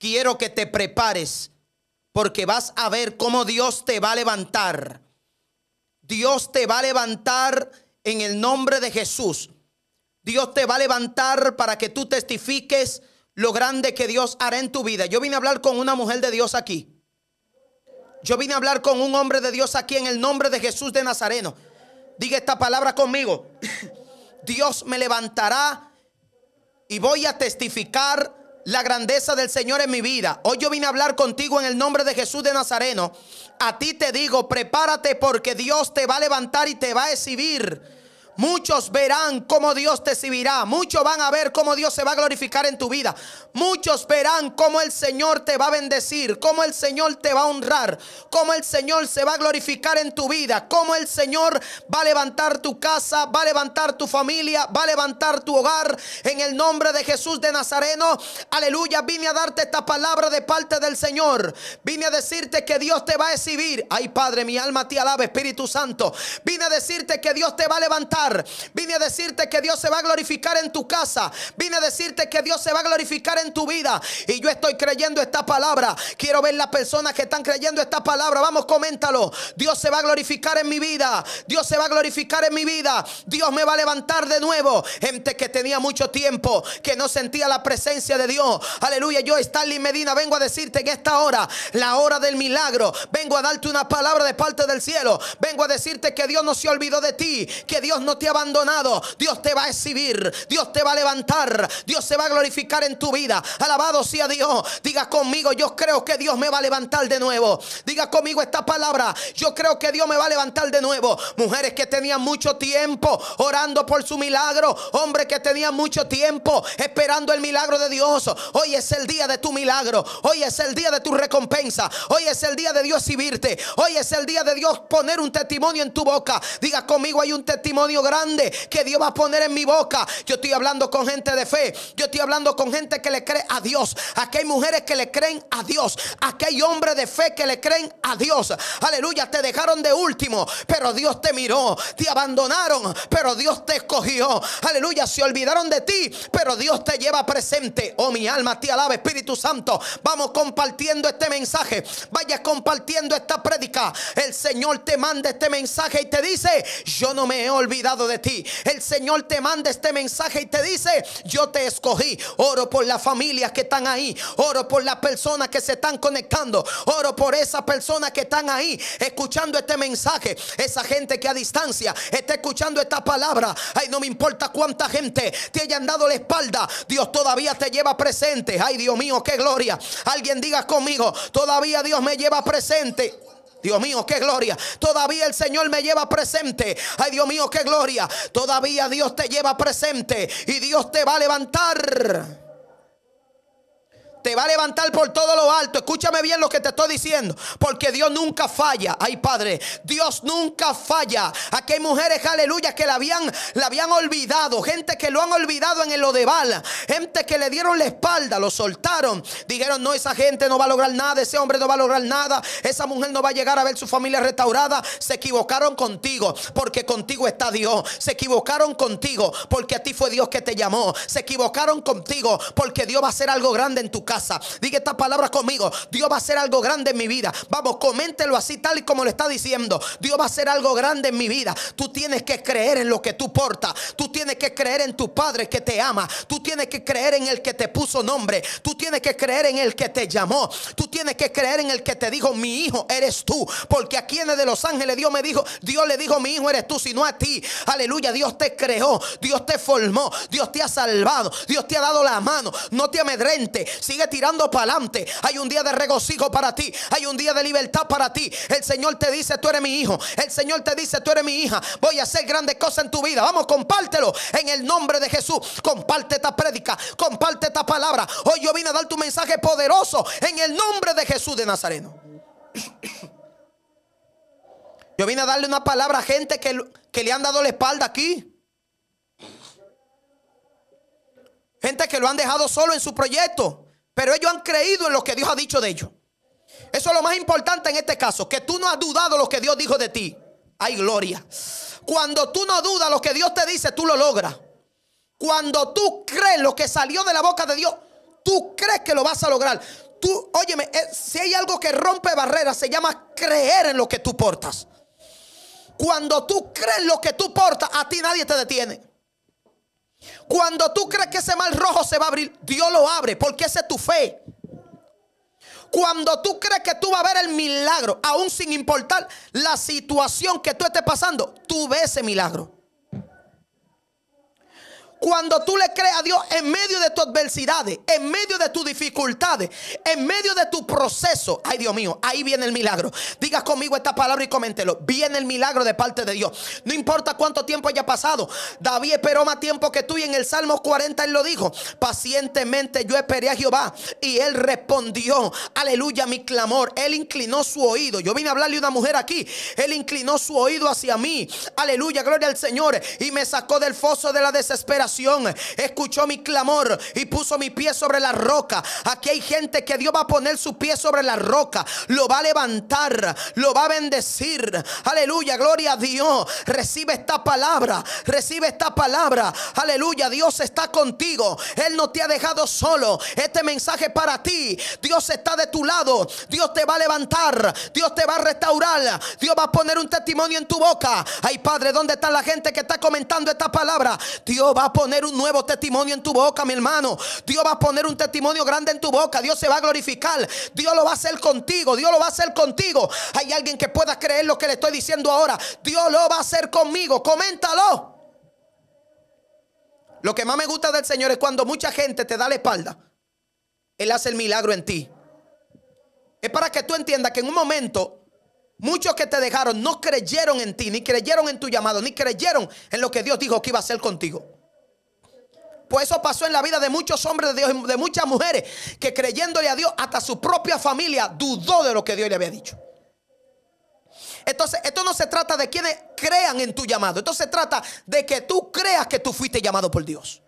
quiero que te prepares porque vas a ver cómo Dios te va a levantar. Dios te va a levantar en el nombre de Jesús. Dios te va a levantar para que tú testifiques lo grande que Dios hará en tu vida. Yo vine a hablar con una mujer de Dios aquí. Yo vine a hablar con un hombre de Dios aquí en el nombre de Jesús de Nazareno. Diga esta palabra conmigo. Dios me levantará y voy a testificar la grandeza del Señor en mi vida. Hoy yo vine a hablar contigo en el nombre de Jesús de Nazareno. A ti te digo, prepárate porque Dios te va a levantar y te va a exhibir Muchos verán cómo Dios te exhibirá Muchos van a ver cómo Dios se va a glorificar en tu vida. Muchos verán cómo el Señor te va a bendecir, cómo el Señor te va a honrar, cómo el Señor se va a glorificar en tu vida, cómo el Señor va a levantar tu casa, va a levantar tu familia, va a levantar tu hogar. En el nombre de Jesús de Nazareno, aleluya, vine a darte esta palabra de parte del Señor. Vine a decirte que Dios te va a exhibir. Ay, Padre, mi alma te alaba, Espíritu Santo. Vine a decirte que Dios te va a levantar. Vine a decirte que Dios se va a glorificar en tu casa. Vine a decirte que Dios se va a glorificar en tu vida. Y yo estoy creyendo esta palabra. Quiero ver las personas que están creyendo esta palabra. Vamos, coméntalo. Dios se va a glorificar en mi vida. Dios se va a glorificar en mi vida. Dios me va a levantar de nuevo. Gente que tenía mucho tiempo, que no sentía la presencia de Dios. Aleluya. Yo, Stanley Medina, vengo a decirte en esta hora, la hora del milagro. Vengo a darte una palabra de parte del cielo. Vengo a decirte que Dios no se olvidó de ti, que Dios no te abandonado, Dios te va a exhibir, Dios te va a levantar, Dios se va a glorificar en tu vida. Alabado sea Dios. Diga conmigo, yo creo que Dios me va a levantar de nuevo. Diga conmigo esta palabra, yo creo que Dios me va a levantar de nuevo. Mujeres que tenían mucho tiempo orando por su milagro, hombres que tenían mucho tiempo esperando el milagro de Dios. Hoy es el día de tu milagro, hoy es el día de tu recompensa, hoy es el día de Dios exhibirte, hoy es el día de Dios poner un testimonio en tu boca. Diga conmigo, hay un testimonio grande que Dios va a poner en mi boca. Yo estoy hablando con gente de fe. Yo estoy hablando con gente que le cree a Dios. Aquí hay mujeres que le creen a Dios. Aquí hay hombres de fe que le creen a Dios. Aleluya, te dejaron de último, pero Dios te miró. Te abandonaron, pero Dios te escogió. Aleluya, se olvidaron de ti, pero Dios te lleva presente. Oh, mi alma te alaba, Espíritu Santo. Vamos compartiendo este mensaje. Vaya compartiendo esta prédica. El Señor te manda este mensaje y te dice, yo no me he olvidado de ti. El Señor te manda este mensaje y te dice, yo te escogí. Oro por las familias que están ahí. Oro por las personas que se están conectando. Oro por esas personas que están ahí escuchando este mensaje. Esa gente que a distancia está escuchando esta palabra. Ay, no me importa cuánta gente te hayan dado la espalda. Dios todavía te lleva presente. Ay, Dios mío, qué gloria. Alguien diga conmigo, todavía Dios me lleva presente. Dios mío, qué gloria. Todavía el Señor me lleva presente. Ay, Dios mío, qué gloria. Todavía Dios te lleva presente y Dios te va a levantar te va a levantar por todo lo alto. Escúchame bien lo que te estoy diciendo. Porque Dios nunca falla. Ay, Padre, Dios nunca falla. Aquí hay mujeres, aleluya, que la habían, la habían olvidado. Gente que lo han olvidado en el lo de Gente que le dieron la espalda, lo soltaron. Dijeron, no, esa gente no va a lograr nada. Ese hombre no va a lograr nada. Esa mujer no va a llegar a ver su familia restaurada. Se equivocaron contigo. Porque contigo está Dios. Se equivocaron contigo. Porque a ti fue Dios que te llamó. Se equivocaron contigo. Porque Dios va a hacer algo grande en tu casa. Diga esta palabra conmigo. Dios va a hacer algo grande en mi vida. Vamos, coméntelo así tal y como lo está diciendo. Dios va a hacer algo grande en mi vida. Tú tienes que creer en lo que tú portas. Tú tienes que creer en tu Padre que te ama. Tú tienes que creer en el que te puso nombre. Tú tienes que creer en el que te llamó. Tú tienes que creer en el que te dijo, mi hijo eres tú. Porque a quienes de Los Ángeles Dios me dijo, Dios le dijo, mi hijo eres tú, sino a ti. Aleluya, Dios te creó. Dios te formó. Dios te ha salvado. Dios te ha dado la mano. No te amedrente tirando para adelante. Hay un día de regocijo para ti. Hay un día de libertad para ti. El Señor te dice, tú eres mi hijo. El Señor te dice, tú eres mi hija. Voy a hacer grandes cosas en tu vida. Vamos, compártelo en el nombre de Jesús. Comparte esta prédica. Comparte esta palabra. Hoy yo vine a dar tu mensaje poderoso en el nombre de Jesús de Nazareno. Yo vine a darle una palabra a gente que, que le han dado la espalda aquí. Gente que lo han dejado solo en su proyecto. Pero ellos han creído en lo que Dios ha dicho de ellos. Eso es lo más importante en este caso, que tú no has dudado lo que Dios dijo de ti. Hay gloria. Cuando tú no dudas lo que Dios te dice, tú lo logras. Cuando tú crees lo que salió de la boca de Dios, tú crees que lo vas a lograr. Tú, óyeme, eh, si hay algo que rompe barreras, se llama creer en lo que tú portas. Cuando tú crees lo que tú portas, a ti nadie te detiene. Cuando tú crees que ese mal rojo se va a abrir, Dios lo abre porque esa es tu fe. Cuando tú crees que tú vas a ver el milagro, aún sin importar la situación que tú estés pasando, tú ves ese milagro. Cuando tú le crees a Dios en medio de tus adversidades, en medio de tus dificultades, en medio de tu proceso, ay Dios mío, ahí viene el milagro. Diga conmigo esta palabra y coméntelo. Viene el milagro de parte de Dios. No importa cuánto tiempo haya pasado, David esperó más tiempo que tú y en el Salmo 40 él lo dijo. Pacientemente yo esperé a Jehová y él respondió, aleluya, mi clamor. Él inclinó su oído. Yo vine a hablarle a una mujer aquí. Él inclinó su oído hacia mí. Aleluya, gloria al Señor. Y me sacó del foso de la desesperación escuchó mi clamor y puso mi pie sobre la roca. Aquí hay gente que Dios va a poner su pie sobre la roca, lo va a levantar, lo va a bendecir. Aleluya, gloria a Dios. Recibe esta palabra, recibe esta palabra. Aleluya, Dios está contigo. Él no te ha dejado solo. Este mensaje para ti. Dios está de tu lado. Dios te va a levantar. Dios te va a restaurar. Dios va a poner un testimonio en tu boca. Ay, Padre, ¿dónde está la gente que está comentando esta palabra? Dios va a poner un nuevo testimonio en tu boca, mi hermano. Dios va a poner un testimonio grande en tu boca. Dios se va a glorificar. Dios lo va a hacer contigo. Dios lo va a hacer contigo. Hay alguien que pueda creer lo que le estoy diciendo ahora. Dios lo va a hacer conmigo. Coméntalo. Lo que más me gusta del Señor es cuando mucha gente te da la espalda. Él hace el milagro en ti. Es para que tú entiendas que en un momento muchos que te dejaron no creyeron en ti, ni creyeron en tu llamado, ni creyeron en lo que Dios dijo que iba a hacer contigo. Pues eso pasó en la vida de muchos hombres de Dios, de muchas mujeres, que creyéndole a Dios, hasta su propia familia dudó de lo que Dios le había dicho. Entonces, esto no se trata de quienes crean en tu llamado. Esto se trata de que tú creas que tú fuiste llamado por Dios.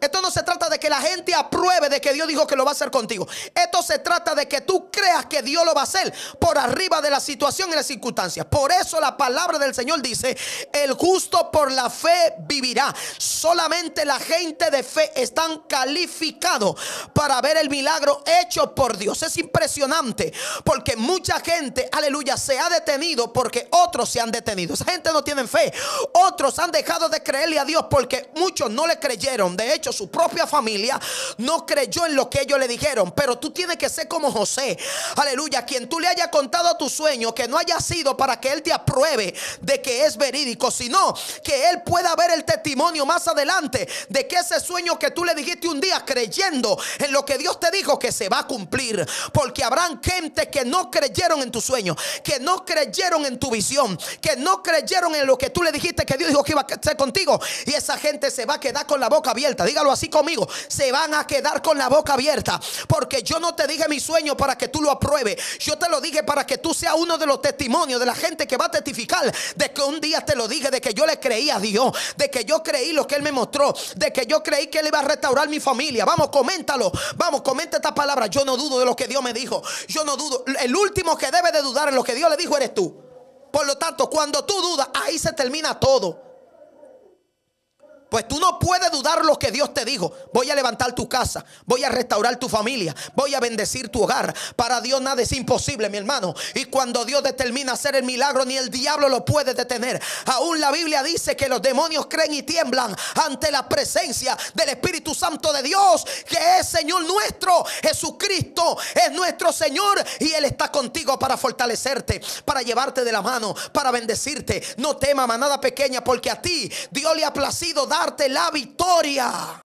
Esto no se trata que la gente apruebe de que Dios dijo que lo va a hacer contigo. Esto se trata de que tú creas que Dios lo va a hacer por arriba de la situación y las circunstancias. Por eso la palabra del Señor dice, el justo por la fe vivirá. Solamente la gente de fe están calificados para ver el milagro hecho por Dios. Es impresionante porque mucha gente, aleluya, se ha detenido porque otros se han detenido. Esa gente no tiene fe. Otros han dejado de creerle a Dios porque muchos no le creyeron. De hecho, su propia familia no creyó en lo que ellos le dijeron. Pero tú tienes que ser como José, aleluya, quien tú le haya contado tu sueño, que no haya sido para que él te apruebe de que es verídico, sino que él pueda ver el testimonio más adelante de que ese sueño que tú le dijiste un día creyendo en lo que Dios te dijo que se va a cumplir. Porque habrán gente que no creyeron en tu sueño, que no creyeron en tu visión, que no creyeron en lo que tú le dijiste que Dios dijo que iba a ser contigo. Y esa gente se va a quedar con la boca abierta. Dígalo así conmigo se van a quedar con la boca abierta. Porque yo no te dije mi sueño para que tú lo apruebes. Yo te lo dije para que tú seas uno de los testimonios de la gente que va a testificar de que un día te lo dije, de que yo le creí a Dios, de que yo creí lo que Él me mostró, de que yo creí que Él iba a restaurar mi familia. Vamos, coméntalo. Vamos, comenta esta palabra. Yo no dudo de lo que Dios me dijo. Yo no dudo. El último que debe de dudar en lo que Dios le dijo eres tú. Por lo tanto, cuando tú dudas, ahí se termina todo. Pues tú no puedes dudar lo que Dios te dijo. Voy a levantar tu casa, voy a restaurar tu familia, voy a bendecir tu hogar. Para Dios nada es imposible, mi hermano. Y cuando Dios determina hacer el milagro, ni el diablo lo puede detener. Aún la Biblia dice que los demonios creen y tiemblan ante la presencia del Espíritu Santo de Dios, que es Señor nuestro. Jesucristo es nuestro Señor y Él está contigo para fortalecerte, para llevarte de la mano, para bendecirte. No tema manada pequeña, porque a ti Dios le ha placido dar darte la victoria.